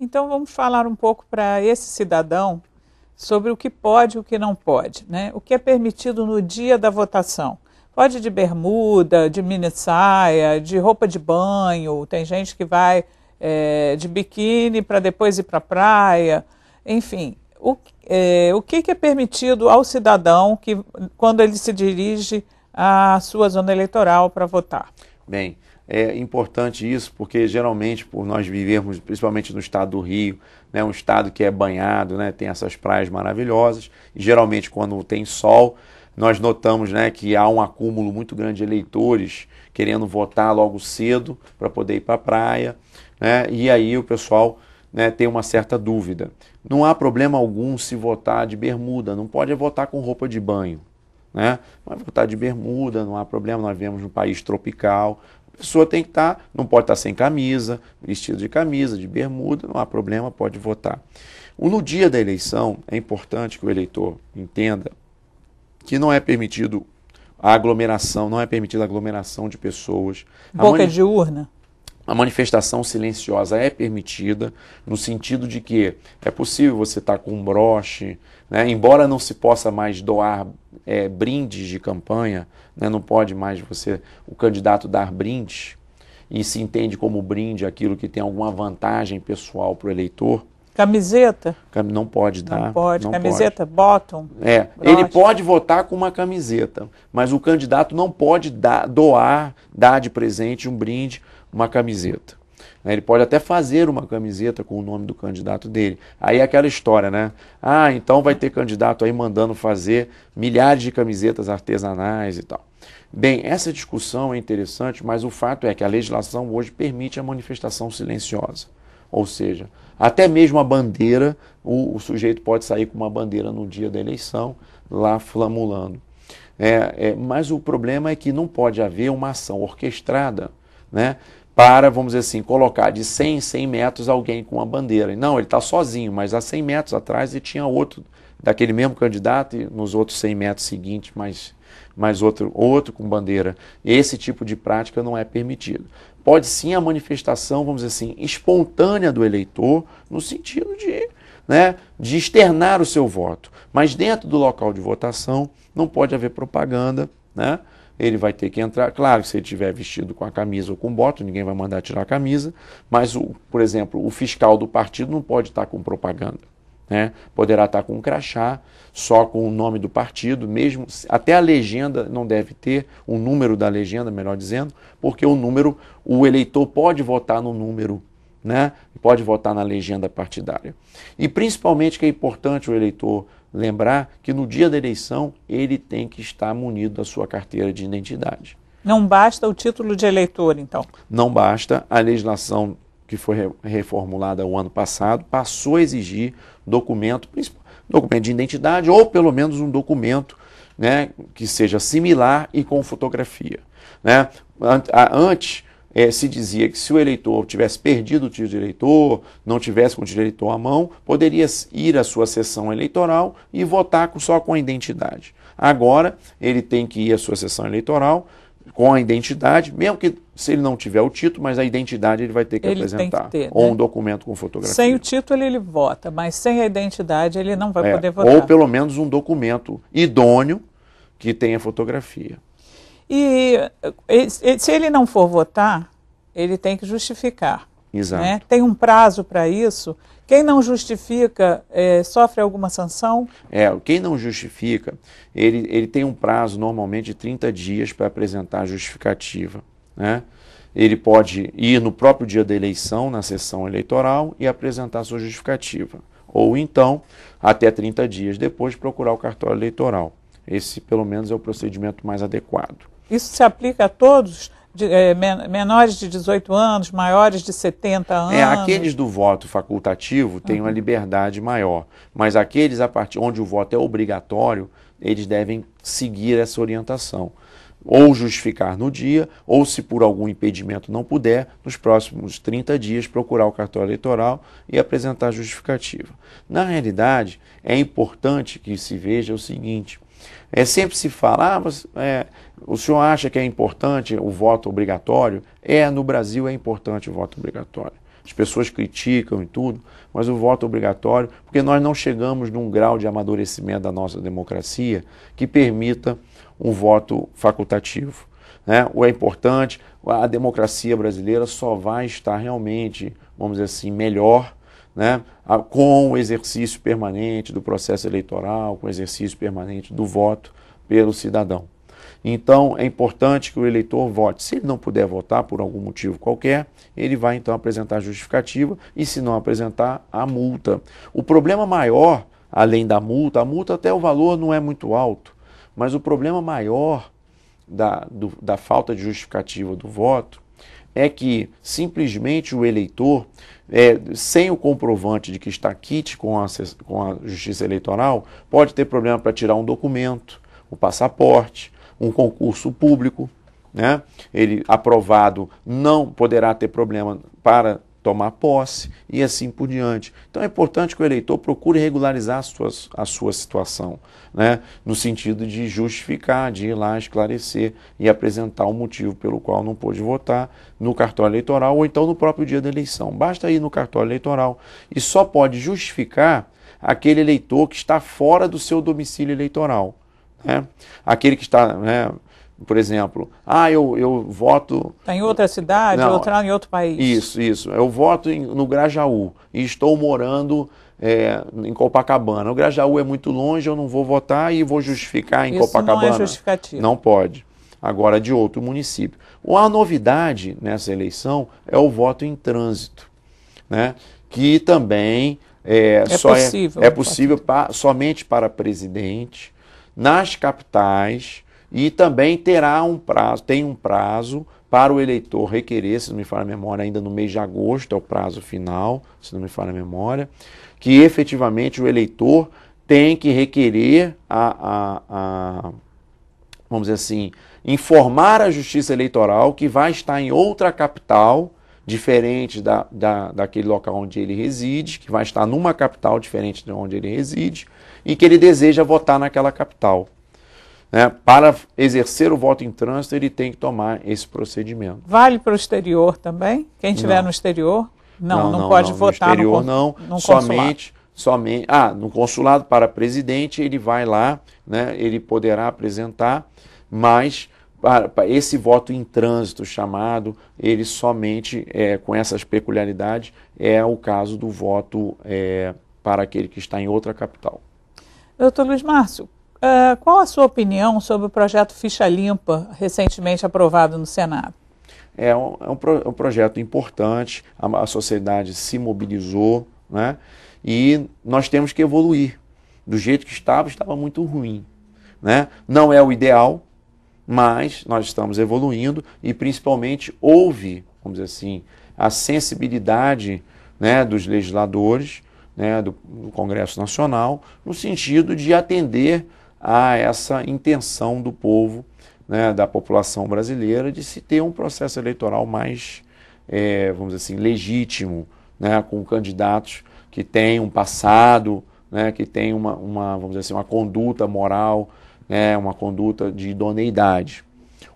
Então vamos falar um pouco para esse cidadão sobre o que pode e o que não pode, né? O que é permitido no dia da votação. Pode de bermuda, de mini saia, de roupa de banho, tem gente que vai é, de biquíni para depois ir para a praia, enfim. O, é, o que, que é permitido ao cidadão que, quando ele se dirige à sua zona eleitoral para votar? Bem, é importante isso, porque geralmente, por nós vivermos, principalmente no estado do Rio, né, um estado que é banhado, né, tem essas praias maravilhosas, e geralmente quando tem sol, nós notamos né, que há um acúmulo muito grande de eleitores querendo votar logo cedo para poder ir para a praia, né, e aí o pessoal né, tem uma certa dúvida. Não há problema algum se votar de bermuda, não pode é votar com roupa de banho. Né? Não é de bermuda, não há problema, nós vivemos num país tropical. A pessoa tem que estar, tá, não pode estar tá sem camisa, vestido de camisa, de bermuda, não há problema, pode votar. No dia da eleição, é importante que o eleitor entenda que não é permitido a aglomeração, não é permitida a aglomeração de pessoas. Boca mani... de urna? A manifestação silenciosa é permitida, no sentido de que é possível você estar tá com um broche, né? embora não se possa mais doar é, brindes de campanha, né? não pode mais você, o candidato, dar brindes, e se entende como brinde aquilo que tem alguma vantagem pessoal para o eleitor. Camiseta? Não pode dar. Não pode. Não camiseta, pode. bottom. É. Ele pode votar com uma camiseta, mas o candidato não pode dar, doar, dar de presente um brinde uma camiseta. Né? Ele pode até fazer uma camiseta com o nome do candidato dele. Aí é aquela história, né? Ah, então vai ter candidato aí mandando fazer milhares de camisetas artesanais e tal. Bem, essa discussão é interessante, mas o fato é que a legislação hoje permite a manifestação silenciosa. Ou seja, até mesmo a bandeira, o, o sujeito pode sair com uma bandeira no dia da eleição, lá flamulando. É, é, mas o problema é que não pode haver uma ação orquestrada né, para, vamos dizer assim, colocar de 100 em 100 metros alguém com uma bandeira. Não, ele está sozinho, mas há 100 metros atrás ele tinha outro daquele mesmo candidato e nos outros 100 metros seguintes mais, mais outro, outro com bandeira. Esse tipo de prática não é permitido. Pode sim a manifestação, vamos dizer assim, espontânea do eleitor, no sentido de, né, de externar o seu voto. Mas dentro do local de votação não pode haver propaganda, né? ele vai ter que entrar. Claro que se ele estiver vestido com a camisa ou com bota, ninguém vai mandar tirar a camisa, mas, o, por exemplo, o fiscal do partido não pode estar com propaganda. Né? Poderá estar com um crachá, só com o nome do partido, mesmo até a legenda não deve ter o número da legenda, melhor dizendo, porque o número, o eleitor pode votar no número né? pode votar na legenda partidária. E principalmente que é importante o eleitor lembrar que no dia da eleição ele tem que estar munido da sua carteira de identidade. Não basta o título de eleitor, então? Não basta. A legislação que foi reformulada o ano passado passou a exigir documento, documento de identidade ou pelo menos um documento né, que seja similar e com fotografia. Né? Antes, é, se dizia que se o eleitor tivesse perdido o título de eleitor, não tivesse com o título de eleitor à mão, poderia ir à sua sessão eleitoral e votar só com a identidade. Agora, ele tem que ir à sua sessão eleitoral com a identidade, mesmo que se ele não tiver o título, mas a identidade ele vai ter que ele apresentar. Que ter, né? Ou um documento com fotografia. Sem o título ele vota, mas sem a identidade ele não vai é, poder votar. Ou pelo menos um documento idôneo que tenha fotografia. E se ele não for votar, ele tem que justificar. Exato. Né? Tem um prazo para isso. Quem não justifica é, sofre alguma sanção? É, quem não justifica, ele, ele tem um prazo normalmente de 30 dias para apresentar a justificativa. Né? Ele pode ir no próprio dia da eleição, na sessão eleitoral, e apresentar sua justificativa. Ou então, até 30 dias depois, procurar o cartório eleitoral. Esse, pelo menos, é o procedimento mais adequado. Isso se aplica a todos, de, é, menores de 18 anos, maiores de 70 é, anos. É, aqueles do voto facultativo têm uma uhum. liberdade maior, mas aqueles a partir onde o voto é obrigatório, eles devem seguir essa orientação. Ou justificar no dia, ou se por algum impedimento não puder, nos próximos 30 dias procurar o cartório eleitoral e apresentar justificativa. Na realidade, é importante que se veja o seguinte: é, sempre se fala, ah, mas, é, o senhor acha que é importante o voto obrigatório? É, no Brasil é importante o voto obrigatório. As pessoas criticam e tudo, mas o voto obrigatório, porque nós não chegamos num grau de amadurecimento da nossa democracia que permita um voto facultativo. Né? O é importante, a democracia brasileira só vai estar realmente, vamos dizer assim, melhor né, com o exercício permanente do processo eleitoral, com o exercício permanente do voto pelo cidadão. Então, é importante que o eleitor vote. Se ele não puder votar por algum motivo qualquer, ele vai então apresentar a justificativa e, se não apresentar, a multa. O problema maior, além da multa, a multa até o valor não é muito alto, mas o problema maior da, do, da falta de justificativa do voto é que simplesmente o eleitor é, sem o comprovante de que está kit com a, com a justiça eleitoral, pode ter problema para tirar um documento, o um passaporte, um concurso público. Né? Ele aprovado não poderá ter problema para tomar posse e assim por diante. Então é importante que o eleitor procure regularizar a sua, a sua situação, né? no sentido de justificar, de ir lá esclarecer e apresentar o motivo pelo qual não pôde votar no cartório eleitoral ou então no próprio dia da eleição. Basta ir no cartório eleitoral e só pode justificar aquele eleitor que está fora do seu domicílio eleitoral. Né? Aquele que está né, por exemplo, ah, eu, eu voto. Está em outra cidade, Não, outra, em outro país. Isso, isso. Eu voto em, no Grajaú e estou morando é, em Copacabana. O Grajaú é muito longe, eu não vou votar e vou justificar em isso Copacabana. Não é justificativo. Não pode. Agora, de outro município. A novidade nessa eleição é o voto em trânsito, né? que também é, é só é, possível, é, é possível pa, somente para presidente, nas capitais e também terá um prazo, tem um prazo para o eleitor requerer, se não me falha a memória, ainda no mês de agosto é o prazo final, se não me falha a memória, que efetivamente o eleitor tem que requerer a, a, a vamos dizer assim, informar a Justiça Eleitoral que vai estar em outra capital diferente da, da, daquele local onde ele reside, que vai estar numa capital diferente de onde ele reside e que ele deseja votar naquela capital né, para exercer o voto em trânsito, ele tem que tomar esse procedimento. Vale para o exterior também? Quem estiver no exterior? Não, não, não, não pode votar no exterior. No, não, no somente, somente. Ah, no consulado para presidente, ele vai lá, né, ele poderá apresentar, mas para, para esse voto em trânsito chamado, ele somente, é, com essas peculiaridades, é o caso do voto é, para aquele que está em outra capital. Doutor Luiz Márcio, Uh, qual a sua opinião sobre o projeto Ficha Limpa, recentemente aprovado no Senado? É um, é um, pro, é um projeto importante, a, a sociedade se mobilizou, né? e nós temos que evoluir. Do jeito que estava, estava muito ruim. Né? Não é o ideal, mas nós estamos evoluindo e principalmente houve, vamos dizer assim, a sensibilidade né, dos legisladores né, do, do Congresso Nacional no sentido de atender a essa intenção do povo, né, da população brasileira, de se ter um processo eleitoral mais, é, vamos dizer assim, legítimo, né, com candidatos que têm um passado, né, que têm uma, uma, vamos dizer assim, uma conduta moral, né, uma conduta de idoneidade.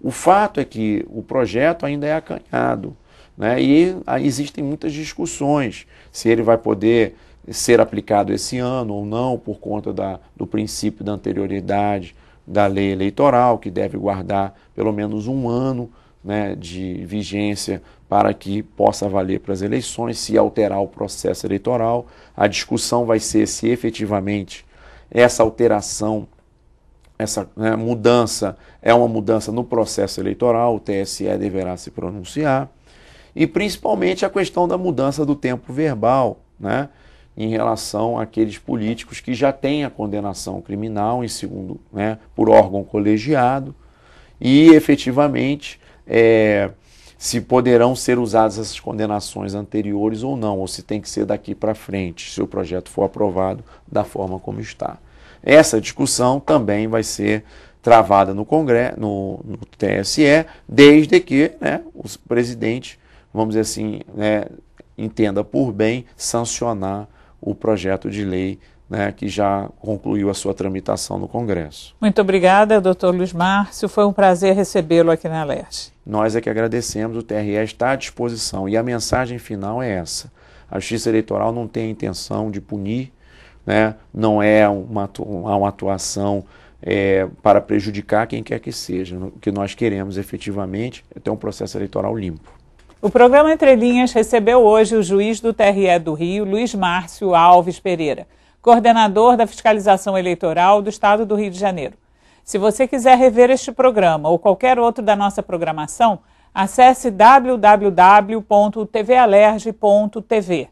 O fato é que o projeto ainda é acanhado, né, e existem muitas discussões se ele vai poder ser aplicado esse ano ou não, por conta da, do princípio da anterioridade da lei eleitoral, que deve guardar pelo menos um ano né, de vigência para que possa valer para as eleições, se alterar o processo eleitoral. A discussão vai ser se efetivamente essa alteração, essa né, mudança é uma mudança no processo eleitoral, o TSE deverá se pronunciar. E principalmente a questão da mudança do tempo verbal. Né? em relação àqueles políticos que já têm a condenação criminal, em segundo, né, por órgão colegiado, e efetivamente é, se poderão ser usadas essas condenações anteriores ou não, ou se tem que ser daqui para frente, se o projeto for aprovado da forma como está. Essa discussão também vai ser travada no Congresso, no, no TSE, desde que né, o presidente, vamos dizer assim, né, entenda por bem sancionar o projeto de lei né, que já concluiu a sua tramitação no Congresso. Muito obrigada, doutor Luiz Márcio. Foi um prazer recebê-lo aqui na Leste. Nós é que agradecemos, o TRE está à disposição. E a mensagem final é essa: a Justiça Eleitoral não tem a intenção de punir, né, não é uma, uma atuação. É, para prejudicar quem quer que seja. O que nós queremos efetivamente é ter um processo eleitoral limpo. O programa Entre Linhas recebeu hoje o juiz do TRE do Rio, Luiz Márcio Alves Pereira, coordenador da fiscalização eleitoral do Estado do Rio de Janeiro. Se você quiser rever este programa ou qualquer outro da nossa programação, acesse www.tvalerge.tv.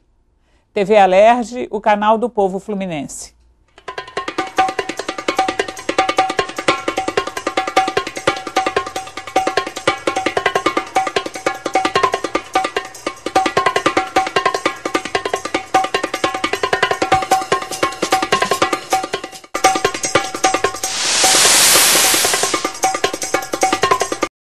TV Alerge, o canal do povo fluminense.